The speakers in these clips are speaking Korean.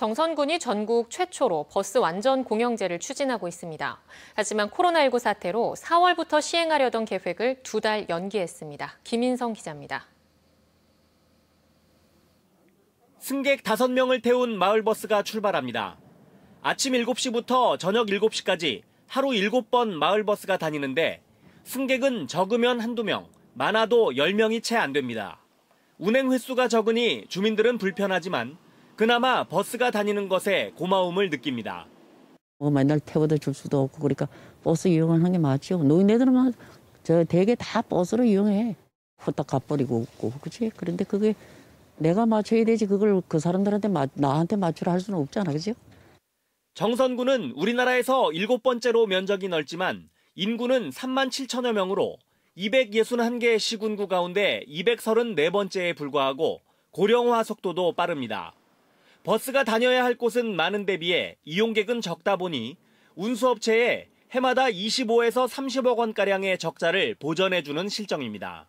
정선군이 전국 최초로 버스 완전 공영제를 추진하고 있습니다. 하지만 코로나19 사태로 4월부터 시행하려던 계획을 두 달 연기했습니다. 김인성 기자입니다. 승객 5명을 태운 마을버스가 출발합니다. 아침 7시부터 저녁 7시까지 하루 7번 마을버스가 다니는데 승객은 적으면 한두 명, 많아도 10명이 채 안 됩니다. 운행 횟수가 적으니 주민들은 불편하지만 그나마 버스가 다니는 것에 고마움을 느낍니다. 어, 맨날 태워다 줄 수도 없고 그러니까 버스 이용하는 게맞죠 노인네들은 뭐 저 대개 다 버스로 이용해. 후딱 가버리고 없고 그렇지? 그런데 그게 내가 맞춰야 되지 그걸 그 사람들한테 마, 나한테 맞추라 할 수는 없잖아 그죠? 정선군은 우리나라에서 일곱 번째로 면적이 넓지만 인구는 3만 7천여 명으로 261개의 시군구 가운데 234번째에 불과하고 고령화 속도도 빠릅니다. 버스가 다녀야 할 곳은 많은 데 비해 이용객은 적다 보니 운수업체에 해마다 25에서 30억 원가량의 적자를 보전해주는 실정입니다.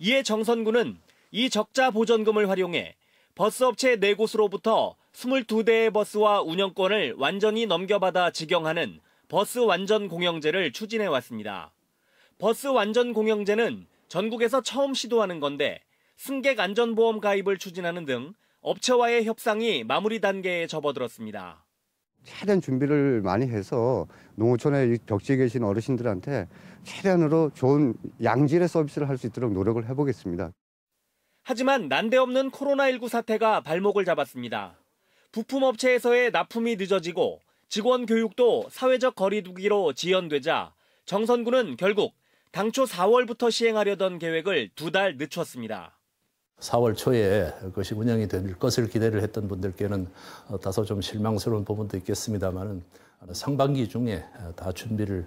이에 정선군은이 적자 보전금을 활용해 버스업체 4곳으로부터 22대의 버스와 운영권을 완전히 넘겨받아 직영하는 버스 완전 공영제를 추진해 왔습니다. 버스 완전 공영제는 전국에서 처음 시도하는 건데 승객 안전보험 가입을 추진하는 등 업체와의 협상이 마무리 단계에 접어들었습니다. 최대한 준비를 많이 해서 농어촌에 벽지에 계신 어르신들한테 최대한으로 좋은 양질의 서비스를 할 수 있도록 노력을 해보겠습니다. 하지만 난데없는 코로나19 사태가 발목을 잡았습니다. 부품업체에서의 납품이 늦어지고 직원 교육도 사회적 거리두기로 지연되자 정선군은 결국 당초 4월부터 시행하려던 계획을 두 달 늦췄습니다. 4월 초에 그것이 운영이 될 것을 기대를 했던 분들께는 어, 다소 좀 실망스러운 부분도 있겠습니다만은 상반기 중에 다 준비를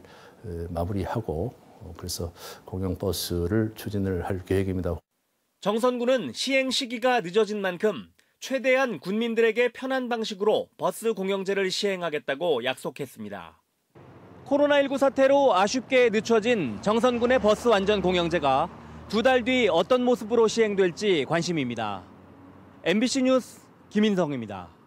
마무리하고 어, 그래서 공영버스를 추진을 할 계획입니다. 정선군은 시행 시기가 늦어진 만큼 최대한 군민들에게 편한 방식으로 버스 공영제를 시행하겠다고 약속했습니다. 코로나19 사태로 아쉽게 늦춰진 정선군의 버스 완전 공영제가 두달뒤 어떤 모습으로 시행될지 관심입니다. MBC 뉴스 김인성입니다.